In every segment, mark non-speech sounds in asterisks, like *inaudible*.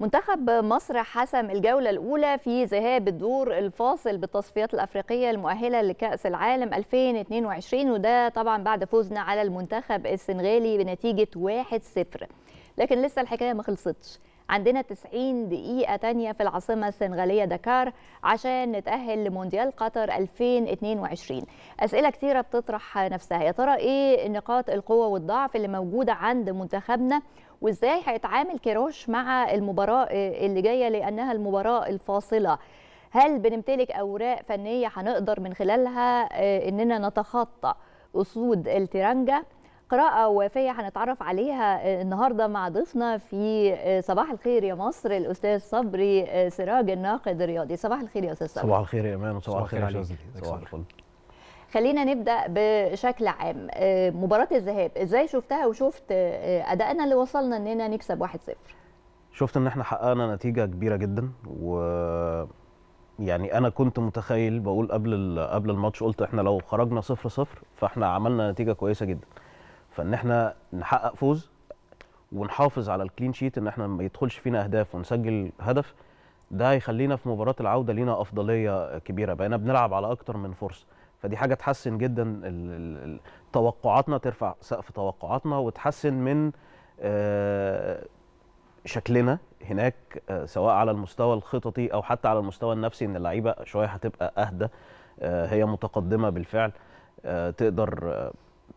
منتخب مصر حسم الجولة الأولى في ذهاب الدور الفاصل بالتصفيات الأفريقية المؤهلة لكأس العالم 2022 وده طبعا بعد فوزنا على المنتخب السنغالي بنتيجة 1-0 لكن لسه الحكاية ما خلصتش عندنا 90 دقيقة تانية في العاصمة السنغالية دكار عشان نتأهل لمونديال قطر 2022 أسئلة كتيرة بتطرح نفسها يا ترى إيه نقاط القوة والضعف اللي موجودة عند منتخبنا وإزاي هيتعامل كيروش مع المباراة اللي جاية لأنها المباراة الفاصلة هل بنمتلك أوراق فنية هنقدر من خلالها آه، إننا نتخطى أسود الترنجة قراءة وافية هنتعرف عليها النهاردة مع ضيفنا في آه، صباح الخير يا مصر الأستاذ صبري آه، سراج الناقد الرياضي صباح الخير يا أستاذ صبري صباح الخير يا امان وصباح الخير يا صباح الفل خلينا نبدا بشكل عام آه، مباراه الذهاب ازاي شفتها وشفت ادائنا اللي وصلنا اننا نكسب 1-0 شفت ان احنا حققنا نتيجه كبيره جدا و يعني انا كنت متخيل بقول قبل قبل الماتش قلت احنا لو خرجنا 0 0 فاحنا عملنا نتيجه كويسه جدا فان احنا نحقق فوز ونحافظ على الكلين شيت ان احنا ما يدخلش فينا اهداف ونسجل هدف ده هيخلينا في مباراه العوده لينا افضليه كبيره بقينا بنلعب على اكتر من فرصه فدي حاجه تحسن جدا توقعاتنا ترفع سقف توقعاتنا وتحسن من آه، شكلنا هناك آه، سواء على المستوى الخططي او حتى على المستوى النفسي ان اللعيبه شويه هتبقى اهدى آه، هي متقدمه بالفعل تقدر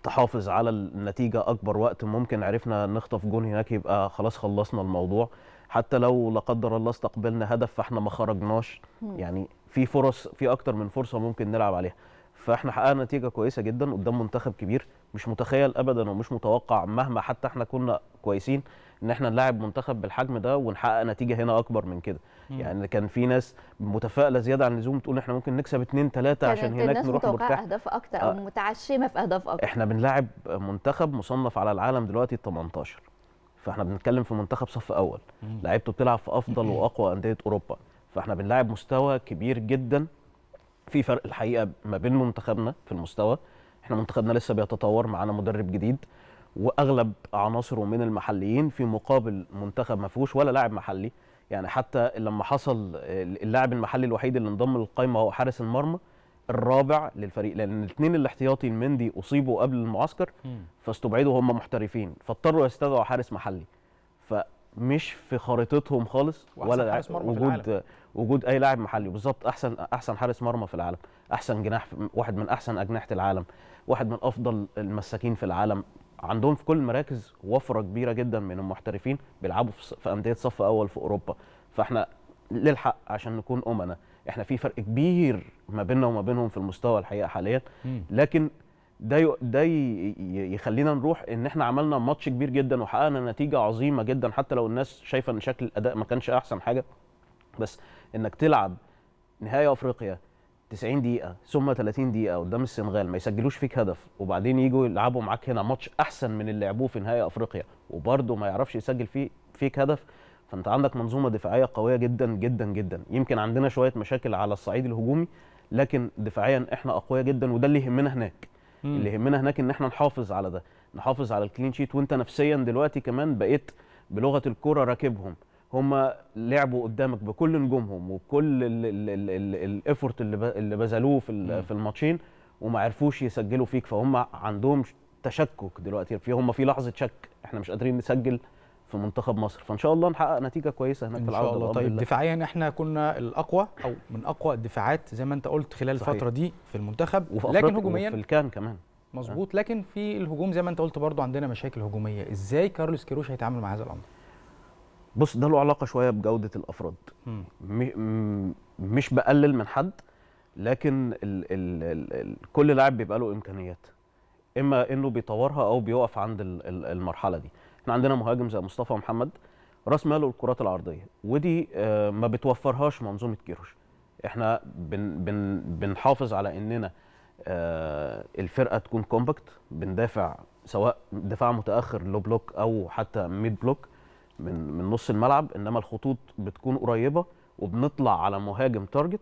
تحافظ على النتيجه اكبر وقت ممكن عرفنا نخطف جون هناك يبقى خلاص خلصنا الموضوع حتى لو لا قدر الله استقبلنا هدف فاحنا ما خرجناش يعني في فرص في اكتر من فرصه ممكن نلعب عليها فاحنا حققنا نتيجه كويسه جدا قدام منتخب كبير مش متخيل ابدا ومش متوقع مهما حتى احنا كنا كويسين ان احنا نلاعب منتخب بالحجم ده ونحقق نتيجه هنا اكبر من كده مم. يعني كان في ناس متفائله زياده عن اللزوم تقول احنا ممكن نكسب 2 3 عشان هناك نروح مرتاح اهداف اكتر او آه. متعشمه في اهداف اكتر احنا بنلاعب منتخب مصنف على العالم دلوقتي 18 فاحنا بنتكلم في منتخب صف اول لعيبته بتلعب في افضل *laughs* واقوى انديه اوروبا فاحنا بنلاعب مستوى كبير جدا في فرق الحقيقه ما بين منتخبنا في المستوى احنا منتخبنا لسه بيتطور معانا مدرب جديد واغلب عناصره من المحليين في مقابل منتخب ما فيهوش ولا لاعب محلي يعني حتى لما حصل اللاعب المحلي الوحيد اللي انضم للقائمه هو حارس المرمى الرابع للفريق لان الاثنين الاحتياطي المندي اصيبوا قبل المعسكر فاستبعدوا هم محترفين فاضطروا يستدعوا حارس محلي فمش في خريطتهم خالص ولا وجود وجود اي لاعب محلي بالظبط احسن احسن حارس مرمى في العالم احسن جناح واحد من احسن اجنحه العالم واحد من افضل المساكين في العالم عندهم في كل المراكز وفره كبيره جدا من المحترفين بيلعبوا في انديه صف اول في اوروبا فاحنا للحق عشان نكون امنا احنا في فرق كبير ما بيننا وما بينهم في المستوى الحقيقه حاليا لكن ده ده يخلينا نروح ان احنا عملنا ماتش كبير جدا وحققنا نتيجه عظيمه جدا حتى لو الناس شايفه ان شكل الاداء ما كانش احسن حاجه بس انك تلعب نهائي افريقيا 90 دقيقة ثم 30 دقيقة قدام السنغال ما يسجلوش فيك هدف وبعدين يجوا يلعبوا معاك هنا ماتش أحسن من اللي لعبوه في نهائي أفريقيا وبرضه ما يعرفش يسجل فيه فيك هدف فأنت عندك منظومة دفاعية قوية جدا جدا جدا يمكن عندنا شوية مشاكل على الصعيد الهجومي لكن دفاعيا احنا أقوياء جدا وده اللي يهمنا هناك م. اللي يهمنا هناك ان احنا نحافظ على ده نحافظ على الكلين شيت وانت نفسيا دلوقتي كمان بقيت بلغه الكوره راكبهم هم لعبوا قدامك بكل نجومهم وبكل الايفورت اللي بذلوه في في الماتشين وما عرفوش يسجلوا فيك فهم عندهم تشكك دلوقتي في هم في لحظه شك احنا مش قادرين نسجل في منتخب مصر فان شاء الله نحقق نتيجه كويسه هناك في العوده ان شاء الله طيب دفاعيا احنا كنا الاقوى او من اقوى الدفاعات زي ما انت قلت خلال صحيح. الفتره دي في المنتخب وفي لكن هجوميا في الكان كمان مظبوط أه؟ لكن في الهجوم زي ما انت قلت برضو عندنا مشاكل هجوميه ازاي كارلوس كيروش هيتعامل مع هذا الامر بص ده له علاقه شويه بجوده الافراد مش بقلل من حد لكن الـ الـ الـ كل لاعب بيبقى له امكانيات اما انه بيطورها او بيقف عند المرحله دي احنا عندنا مهاجم زي مصطفى محمد راس ماله الكرات العرضيه ودي آه، ما بتوفرهاش منظومه كيروش احنا بن بن بنحافظ على اننا آه، الفرقه تكون كومباكت بندافع سواء دفاع متاخر لو بلوك او حتى ميد بلوك من من نص الملعب انما الخطوط بتكون قريبه وبنطلع على مهاجم تارجت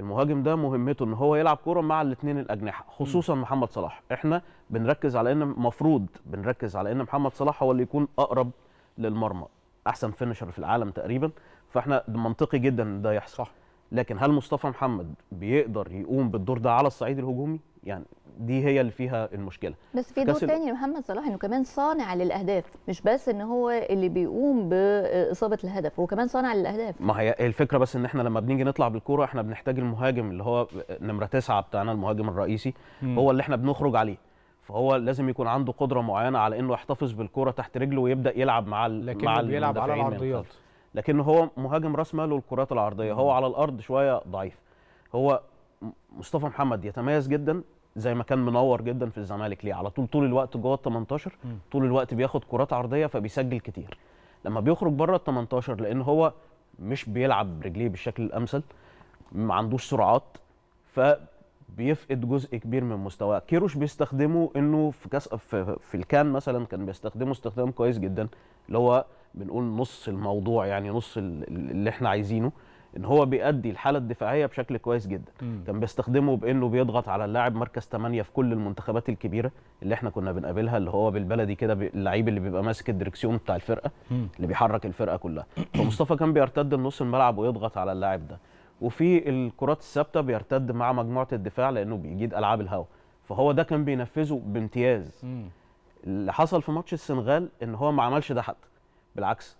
المهاجم ده مهمته ان هو يلعب كوره مع الاثنين الاجنحه خصوصا محمد صلاح احنا بنركز على ان المفروض بنركز على ان محمد صلاح هو اللي يكون اقرب للمرمى احسن فينشر في العالم تقريبا فاحنا منطقي جدا ده يحصل لكن هل مصطفى محمد بيقدر يقوم بالدور ده على الصعيد الهجومي يعني دي هي اللي فيها المشكله بس في دور تاني لمحمد صلاح انه كمان صانع للاهداف مش بس ان هو اللي بيقوم باصابه الهدف هو كمان صانع للاهداف ما هي الفكره بس ان احنا لما بنيجي نطلع بالكوره احنا بنحتاج المهاجم اللي هو نمره تسعة بتاعنا المهاجم الرئيسي م. هو اللي احنا بنخرج عليه فهو لازم يكون عنده قدره معينه على انه يحتفظ بالكوره تحت رجله ويبدا يلعب مع لكن مع بيلعب على العرضيات لكن هو مهاجم راس ماله الكرات العرضيه م. هو على الارض شويه ضعيف هو مصطفى محمد يتميز جدا زي ما كان منور جدا في الزمالك ليه على طول طول الوقت جوه ال 18 طول الوقت بياخد كرات عرضيه فبيسجل كتير لما بيخرج بره ال 18 لان هو مش بيلعب برجليه بالشكل الامثل ما عندوش سرعات فبيفقد جزء كبير من مستواه كيروش بيستخدمه انه في كاس في, في الكان مثلا كان بيستخدمه استخدام كويس جدا اللي هو بنقول نص الموضوع يعني نص اللي احنا عايزينه ان هو بيأدي الحاله الدفاعيه بشكل كويس جدا مم. كان بيستخدمه بانه بيضغط على اللاعب مركز 8 في كل المنتخبات الكبيره اللي احنا كنا بنقابلها اللي هو بالبلدي كده اللعيب اللي بيبقى ماسك الدركسيون بتاع الفرقه مم. اللي بيحرك الفرقه كلها فمصطفى كان بيرتد لنص الملعب ويضغط على اللاعب ده وفي الكرات الثابته بيرتد مع مجموعه الدفاع لانه بيجيد العاب الهواء فهو ده كان بينفذه بامتياز مم. اللي حصل في ماتش السنغال ان هو ما عملش ده حتى بالعكس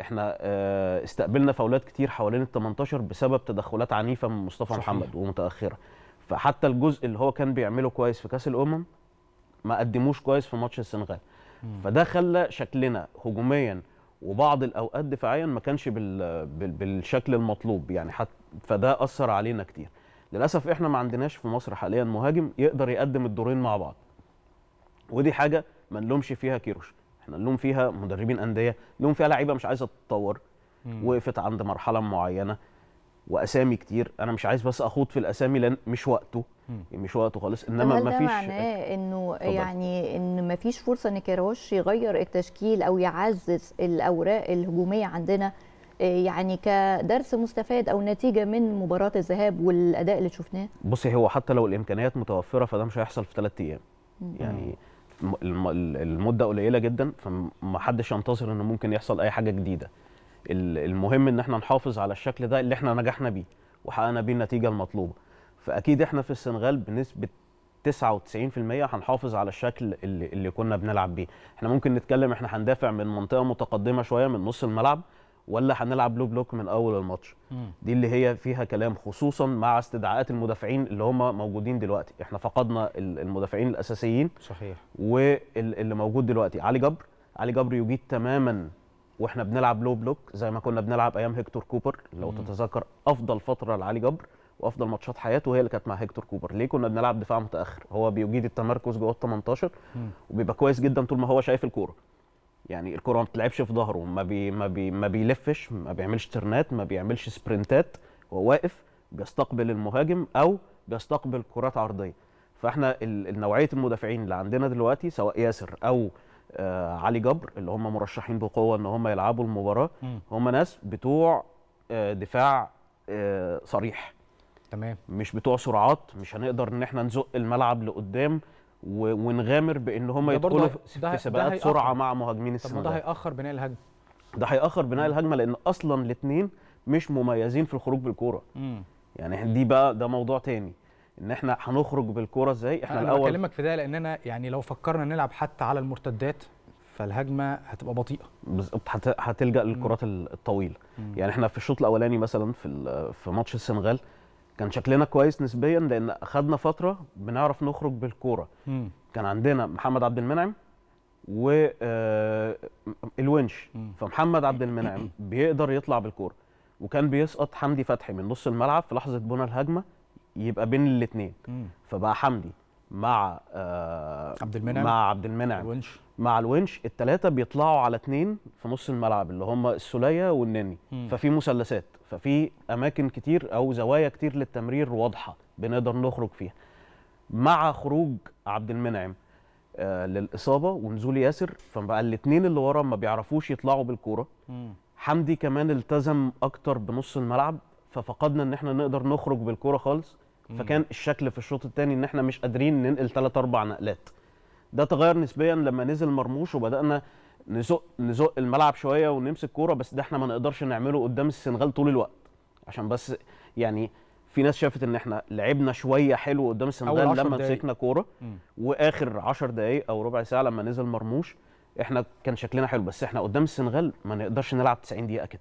احنا آه، استقبلنا فاولات كتير حوالين ال 18 بسبب تدخلات عنيفه من مصطفى صحيح. محمد ومتاخره فحتى الجزء اللي هو كان بيعمله كويس في كاس الامم ما قدموش كويس في ماتش السنغال فده خلى شكلنا هجوميا وبعض الاوقات دفاعيا ما كانش بال... بال... بالشكل المطلوب يعني حت... فده اثر علينا كتير للاسف احنا ما عندناش في مصر حاليا مهاجم يقدر يقدم الدورين مع بعض ودي حاجه ما نلومش فيها كيروش احنا نلوم فيها مدربين انديه نلوم فيها لعيبه مش عايزه تتطور وقفت عند مرحله معينه واسامي كتير انا مش عايز بس اخوض في الاسامي لان مش وقته مش وقته خالص انما ما فيش معناه انه يعني ان ما فيش فرصه ان كيروش يغير التشكيل او يعزز الاوراق الهجوميه عندنا آه، يعني كدرس مستفاد او نتيجه من مباراه الذهاب والاداء اللي شفناه بصي هو حتى لو الامكانيات متوفره فده مش هيحصل في ثلاث ايام يعني المده قليله جدا فمحدش ينتظر ان ممكن يحصل اي حاجه جديده المهم ان احنا نحافظ على الشكل ده اللي احنا نجحنا بيه وحققنا بيه النتيجه المطلوبه فاكيد احنا في السنغال بنسبه 99% هنحافظ على الشكل اللي, اللي كنا بنلعب بيه احنا ممكن نتكلم احنا هندافع من منطقه متقدمه شويه من نص الملعب ولا هنلعب لو بلوك من اول الماتش دي اللي هي فيها كلام خصوصا مع استدعاءات المدافعين اللي هم موجودين دلوقتي احنا فقدنا المدافعين الاساسيين صحيح واللي موجود دلوقتي علي جبر علي جبر يجيد تماما واحنا بنلعب لو بلوك زي ما كنا بنلعب ايام هيكتور كوبر لو مم. تتذكر افضل فتره لعلي جبر وافضل ماتشات حياته هي اللي كانت مع هيكتور كوبر ليه كنا بنلعب دفاع متاخر هو بيجيد التمركز جوه ال 18 وبيبقى كويس جدا طول ما هو شايف الكوره يعني الكره ما بتلعبش في ظهره ما بي ما بي ما بيلفش ما بيعملش ترنات ما بيعملش سبرنتات هو واقف بيستقبل المهاجم او بيستقبل كرات عرضيه فاحنا النوعيه المدافعين اللي عندنا دلوقتي سواء ياسر او آه علي جبر اللي هم مرشحين بقوه ان هم يلعبوا المباراه هم ناس بتوع آه دفاع آه صريح تمام مش بتوع سرعات مش هنقدر ان احنا نزق الملعب لقدام ونغامر بان هم يدخلوا في سباقات سرعه مع مهاجمين السنغال طب ده هياخر بناء الهجمه ده هياخر بناء الهجمه لان اصلا الاثنين مش مميزين في الخروج بالكوره يعني دي بقى ده موضوع تاني ان احنا هنخرج بالكوره ازاي احنا أنا الاول بكلمك في ده لاننا يعني لو فكرنا نلعب حتى على المرتدات فالهجمه هتبقى بطيئه بالظبط هتلجا للكرات الطويله يعني احنا في الشوط الاولاني مثلا في في ماتش السنغال كان شكلنا كويس نسبيا لان اخذنا فتره بنعرف نخرج بالكوره كان عندنا محمد عبد المنعم و آه، الونش فمحمد عبد المنعم بيقدر يطلع بالكوره وكان بيسقط حمدي فتحي من نص الملعب في لحظه بنى الهجمه يبقى بين الاثنين فبقى حمدي مع آه، عبد المنعم مع عبد المنعم الونش مع الونش الثلاثه بيطلعوا على اثنين في نص الملعب اللي هم السوليه والنني م. ففي مثلثات ففي اماكن كتير او زوايا كتير للتمرير واضحه بنقدر نخرج فيها مع خروج عبد المنعم آه للاصابه ونزول ياسر فبقى الاثنين اللي ورا ما بيعرفوش يطلعوا بالكوره حمدي كمان التزم اكتر بنص الملعب ففقدنا ان احنا نقدر نخرج بالكوره خالص فكان الشكل في الشوط الثاني ان احنا مش قادرين ننقل ثلاث اربع نقلات ده تغير نسبيا لما نزل مرموش وبدانا نزق نزق الملعب شويه ونمسك كوره بس ده احنا ما نقدرش نعمله قدام السنغال طول الوقت عشان بس يعني في ناس شافت ان احنا لعبنا شويه حلو قدام السنغال لما مسكنا كوره واخر 10 دقائق او ربع ساعه لما نزل مرموش احنا كان شكلنا حلو بس احنا قدام السنغال ما نقدرش نلعب 90 دقيقه كده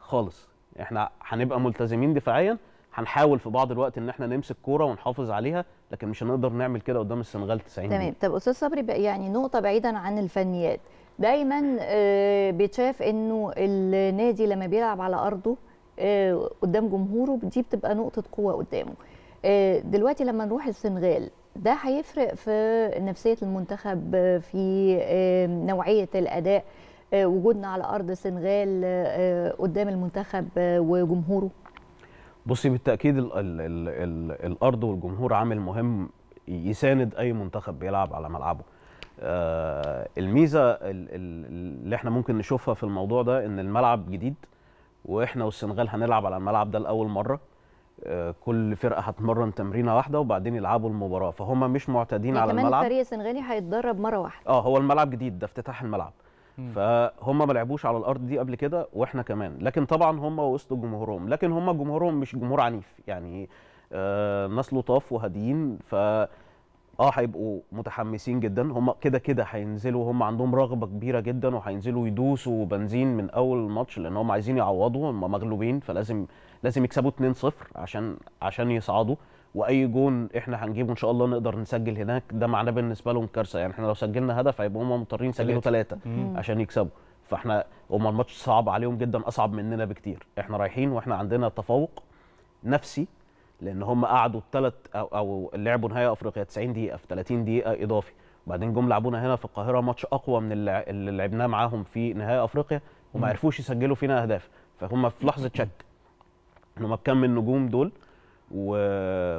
خالص احنا هنبقى ملتزمين دفاعيا هنحاول في بعض الوقت ان احنا نمسك كوره ونحافظ عليها لكن مش هنقدر نعمل كده قدام السنغال 90 تمام طب استاذ صبري يعني نقطه بعيدا عن الفنيات دايما آه، بيتشاف انه النادي لما بيلعب على ارضه آه، قدام جمهوره دي بتبقى نقطه قوه قدامه آه، دلوقتي لما نروح السنغال ده هيفرق في نفسيه المنتخب في نوعيه الاداء وجودنا على ارض السنغال قدام المنتخب وجمهوره بصي بالتاكيد ال ال ال الـ الارض والجمهور عامل مهم يساند اي منتخب بيلعب على ملعبه آه الميزه اللي احنا ممكن نشوفها في الموضوع ده ان الملعب جديد واحنا والسنغال هنلعب على الملعب ده لاول مره آه، كل فرقه هتمرن تمرينه واحده وبعدين يلعبوا المباراه فهم مش معتادين على الملعب كمان فريق سنغالي هيتدرب مره واحده اه هو الملعب جديد ده افتتاح الملعب فهم ما لعبوش على الارض دي قبل كده واحنا كمان لكن طبعا هم وسط جمهورهم لكن هم جمهورهم مش جمهور عنيف يعني آه ناس لطاف وهاديين ف اه هيبقوا متحمسين جدا هم كده كده هينزلوا هم عندهم رغبه كبيره جدا وهينزلوا يدوسوا بنزين من اول ماتش لان هم عايزين يعوضوا هم مغلوبين فلازم لازم يكسبوا 2-0 عشان عشان يصعدوا واي جون احنا هنجيبه ان شاء الله نقدر نسجل هناك ده معناه بالنسبه لهم كارثه يعني احنا لو سجلنا هدف هيبقوا هم مضطرين يسجلوا ثلاثه عشان يكسبوا فاحنا هم الماتش صعب عليهم جدا اصعب مننا بكتير احنا رايحين واحنا عندنا تفوق نفسي لان هم قعدوا الثلاث او, أو لعبوا نهائي افريقيا 90 دقيقه في 30 دقيقه اضافي وبعدين جم لعبونا هنا في القاهره ماتش اقوى من اللي لعبناه معاهم في نهائي افريقيا وما عرفوش يسجلوا فينا اهداف فهم في لحظه شك هم بكم النجوم دول و...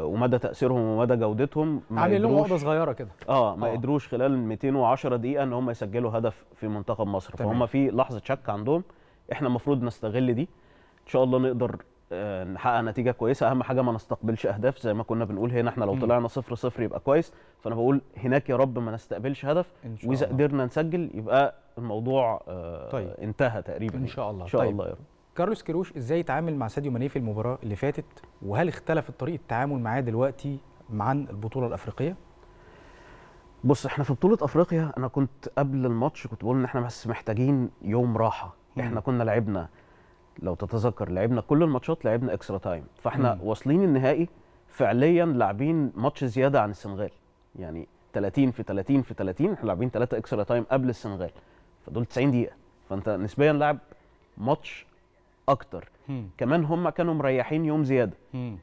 ومدى تاثيرهم ومدى جودتهم ما عاملين لهم عقده صغيره كده اه ما آه. قدروش خلال 210 دقيقه ان هم يسجلوا هدف في منتخب مصر تمام. فهم في لحظه شك عندهم احنا المفروض نستغل دي ان شاء الله نقدر آه، نحقق نتيجه كويسه اهم حاجه ما نستقبلش اهداف زي ما كنا بنقول هنا احنا لو طلعنا صفر صفر يبقى كويس فانا بقول هناك يا رب ما نستقبلش هدف واذا قدرنا نسجل يبقى الموضوع آه، طيب. انتهى تقريبا ان شاء الله ان شاء طيب. الله يا رب كارلوس كيروش ازاي يتعامل مع ساديو ماني في المباراه اللي فاتت وهل اختلفت طريقه التعامل معاه دلوقتي عن البطوله الافريقيه بص احنا في بطوله افريقيا انا كنت قبل الماتش كنت بقول ان احنا بس محتاجين يوم راحه مم. احنا كنا لعبنا لو تتذكر لعبنا كل الماتشات لعبنا اكسترا تايم فاحنا مم. واصلين النهائي فعليا لاعبين ماتش زياده عن السنغال يعني 30 في 30 في 30 احنا لاعبين 3 اكسترا تايم قبل السنغال فدول 90 دقيقه فانت نسبيا لاعب ماتش اكتر مم. كمان هم كانوا مريحين يوم زياده مم.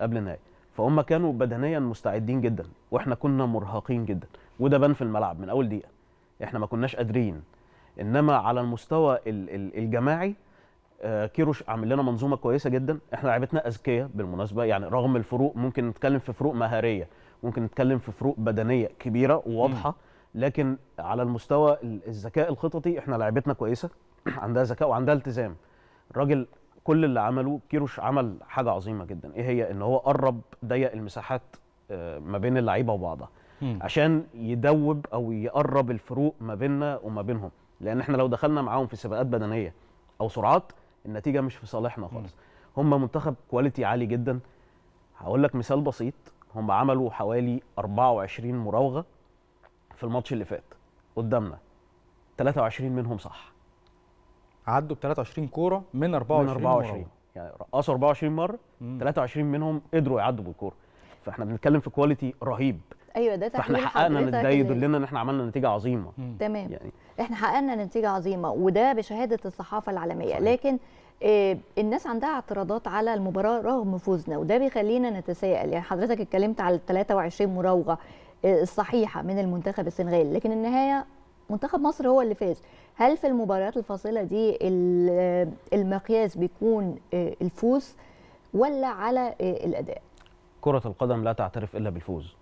قبل النهائي فهم كانوا بدنيا مستعدين جدا واحنا كنا مرهقين جدا وده بان في الملعب من اول دقيقه احنا ما كناش قادرين انما على المستوى الجماعي آه، كيروش عامل لنا منظومه كويسه جدا احنا لعيبتنا اذكياء بالمناسبه يعني رغم الفروق ممكن نتكلم في فروق مهاريه ممكن نتكلم في فروق بدنيه كبيره وواضحه لكن على المستوى الذكاء الخططي احنا لعيبتنا كويسه *clears throat* عندها ذكاء وعندها التزام الراجل كل اللي عمله كيروش عمل حاجه عظيمه جدا ايه هي ان هو قرب ضيق المساحات آه، ما بين اللعيبه وبعضها عشان يدوب او يقرب الفروق ما بيننا وما بينهم لان احنا لو دخلنا معاهم في سباقات بدنيه او سرعات النتيجه مش في صالحنا خالص هم منتخب كواليتي عالي جدا هقول لك مثال بسيط هم عملوا حوالي 24 مراوغه في الماتش اللي فات قدامنا 23 منهم صح عدوا ب 23 كوره من 24 من 24 مرة. يعني رقصوا 24 مره مم. 23 منهم قدروا يعدوا بالكوره فاحنا بنتكلم في كواليتي رهيب ايوه ده فاحنا حققنا ده يدلنا ان احنا عملنا نتيجه عظيمه تمام يعني احنا حققنا نتيجه عظيمه وده بشهاده الصحافه العالميه صحيح. لكن إيه الناس عندها اعتراضات على المباراه رغم فوزنا وده بيخلينا نتساءل يعني حضرتك اتكلمت على ال 23 مراوغه آه، الصحيحه من المنتخب السنغالي لكن النهايه منتخب مصر هو اللي فاز هل في المباريات الفاصله دي المقياس بيكون آه، الفوز ولا على آه، الاداء كره القدم لا تعترف الا بالفوز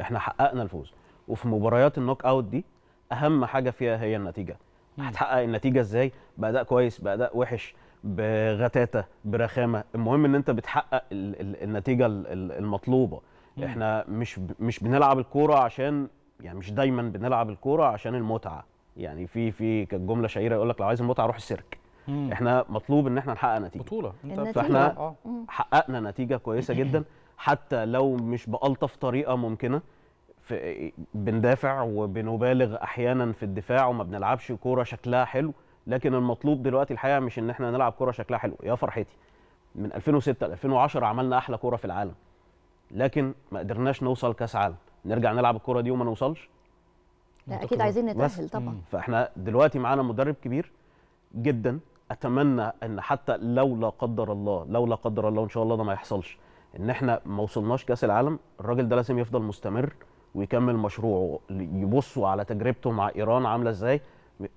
احنا حققنا الفوز وفي مباريات النوك اوت دي اهم حاجه فيها هي النتيجه هتحقق النتيجه ازاي باداء كويس باداء وحش بغتاته برخامه المهم ان انت بتحقق النتيجه المطلوبه احنا مش مش بنلعب الكوره عشان يعني مش دايما بنلعب الكوره عشان المتعه يعني في في كانت جمله شهيره يقول لك لو عايز المتعه روح السيرك مم. احنا مطلوب ان احنا نحقق نتيجه بطوله انت فاحنا آه. حققنا نتيجه كويسه جدا *laughs* حتى لو مش بالطف طريقه ممكنه بندافع وبنبالغ احيانا في الدفاع وما بنلعبش كوره شكلها حلو لكن المطلوب دلوقتي الحقيقه مش ان احنا نلعب كوره شكلها حلو يا فرحتي من 2006 ل 2010 عملنا احلى كوره في العالم لكن ما قدرناش نوصل كاس عالم نرجع نلعب الكره دي وما نوصلش لا اكيد عايزين نتاهل طبعا فاحنا دلوقتي معانا مدرب كبير جدا اتمنى ان حتى لو لا قدر الله لو لا قدر الله ان شاء الله ده ما يحصلش ان احنا ما وصلناش كاس العالم الراجل ده لازم يفضل مستمر ويكمل مشروعه يبصوا على تجربته مع ايران عامله ازاي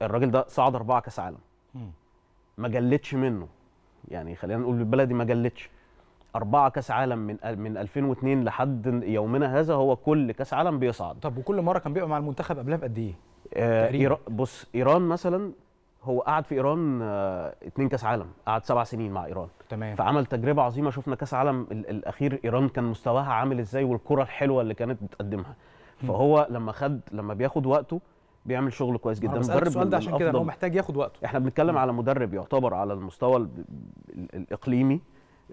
الراجل ده صعد اربعه كاس عالم ما جلتش منه يعني خلينا نقول بالبلدي ما جلتش أربعة كأس عالم من من 2002 لحد يومنا هذا هو كل كأس عالم بيصعد طب وكل مرة كان بيبقى مع المنتخب قبلها بقد إيه؟ آه، بص إيران مثلا هو قعد في ايران اثنين آه، كاس عالم قعد سبع سنين مع ايران تمام فعمل تجربه عظيمه شفنا كاس عالم الاخير ايران كان مستواها عامل ازاي والكره الحلوه اللي كانت بتقدمها فهو لما خد لما بياخد وقته بيعمل شغل كويس جدا مدرب السؤال ده عشان كده هو محتاج ياخد وقته احنا بنتكلم على مدرب يعتبر على المستوى الاقليمي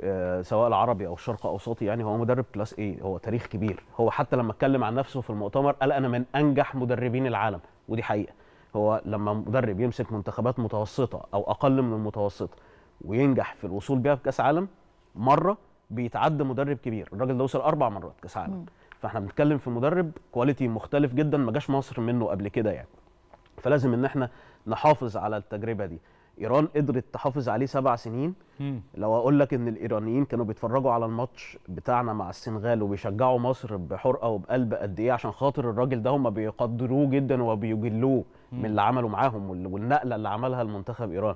آه، سواء العربي او الشرق اوسطي يعني هو مدرب كلاس ايه هو تاريخ كبير هو حتى لما اتكلم عن نفسه في المؤتمر قال انا من انجح مدربين العالم ودي حقيقه هو لما مدرب يمسك منتخبات متوسطه او اقل من المتوسطه وينجح في الوصول بيها بكاس عالم مره بيتعدى مدرب كبير الراجل ده وصل اربع مرات كاس عالم فاحنا بنتكلم في مدرب كواليتي مختلف جدا ما جاش مصر منه قبل كده يعني فلازم ان احنا نحافظ على التجربه دي ايران قدرت تحافظ عليه سبع سنين مم. لو اقول لك ان الايرانيين كانوا بيتفرجوا على الماتش بتاعنا مع السنغال وبيشجعوا مصر بحرقه وبقلب قد ايه عشان خاطر الراجل ده هم بيقدروه جدا وبيجلوه مم. من اللي عمله معاهم والنقله اللي عملها المنتخب ايران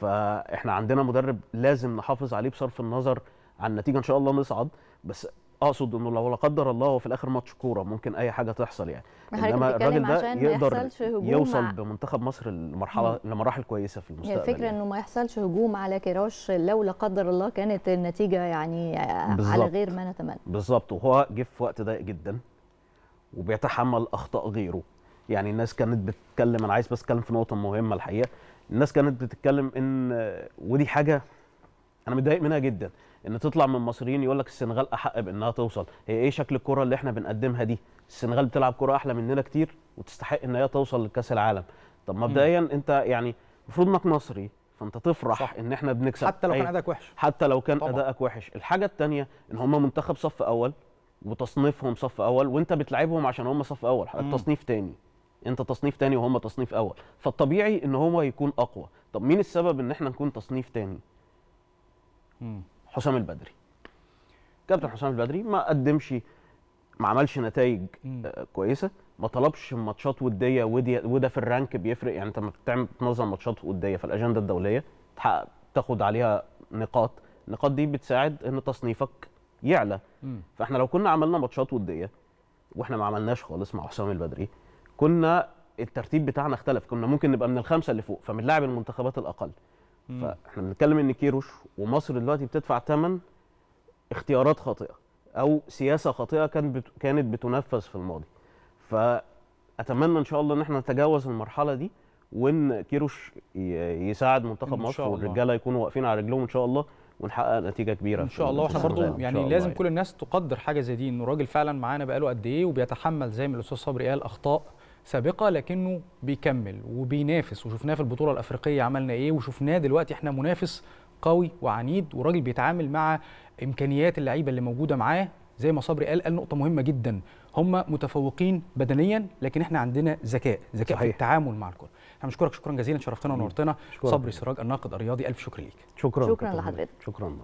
فاحنا عندنا مدرب لازم نحافظ عليه بصرف النظر عن النتيجه ان شاء الله نصعد بس اقصد انه لو لا قدر الله هو في الاخر ماتش كوره ممكن اي حاجه تحصل يعني انما الراجل ده يقدر يوصل بمنتخب مصر لمرحله لمراحل كويسه في المستقبل الفكره يعني. انه ما يحصلش هجوم على كراش لو لا قدر الله كانت النتيجه يعني بالزبط. آه، على غير ما نتمنى بالظبط وهو جه في وقت ضيق جدا وبيتحمل اخطاء غيره يعني الناس كانت بتتكلم انا عايز بس اتكلم في نقطه مهمه الحقيقه الناس كانت بتتكلم ان آه، ودي حاجه انا متضايق منها جدا ان تطلع من مصريين يقول لك السنغال احق بانها توصل هي ايه شكل الكره اللي احنا بنقدمها دي السنغال بتلعب كره احلى مننا كتير وتستحق ان هي توصل لكاس العالم طب مبدئيا انت يعني المفروض انك مصري فانت تفرح صح. ان احنا بنكسب حتى لو كان ادائك وحش حتى لو كان ادائك وحش الحاجه الثانيه ان هم منتخب صف اول وتصنيفهم صف اول وانت بتلعبهم عشان هم صف اول حضرتك تصنيف تاني انت تصنيف تاني وهم تصنيف اول فالطبيعي ان هو يكون اقوى طب مين السبب ان احنا نكون تصنيف تاني حسام البدري كابتن حسام البدري ما قدمش ما عملش نتائج آه، كويسه ما طلبش ماتشات وديه وده في الرانك بيفرق يعني انت لما بتعمل تنظم ماتشات وديه في الاجنده الدوليه تحقق تاخد عليها نقاط النقاط دي بتساعد ان تصنيفك يعلى فاحنا لو كنا عملنا ماتشات وديه واحنا ما عملناش خالص مع حسام البدري كنا الترتيب بتاعنا اختلف كنا ممكن نبقى من الخمسه اللي فوق فبنلاعب المنتخبات الاقل فاحنا بنتكلم ان كيروش ومصر دلوقتي بتدفع ثمن اختيارات خاطئه او سياسه خاطئه كانت بت... كانت بتنفذ في الماضي فاتمنى ان شاء الله ان احنا نتجاوز المرحله دي وان كيروش يساعد منتخب مصر والرجاله يكونوا واقفين على رجلهم ان شاء الله ونحقق نتيجه كبيره ان شاء الله واحنا برضو يعني, لازم الله. كل الناس تقدر حاجه زي دي انه راجل فعلا معانا بقاله قد ايه وبيتحمل زي ما الاستاذ صبري قال اخطاء سابقه لكنه بيكمل وبينافس وشفناه في البطوله الافريقيه عملنا ايه وشفناه دلوقتي احنا منافس قوي وعنيد وراجل بيتعامل مع امكانيات اللعيبه اللي موجوده معاه زي ما صبري قال قال نقطه مهمه جدا هم متفوقين بدنيا لكن احنا عندنا ذكاء ذكاء في التعامل مع الكره احنا بنشكرك شكرا جزيلا شرفتنا ونورتنا صبري سراج الناقد الرياضي الف شكر ليك شكرا شكرا لحضرتك شكرا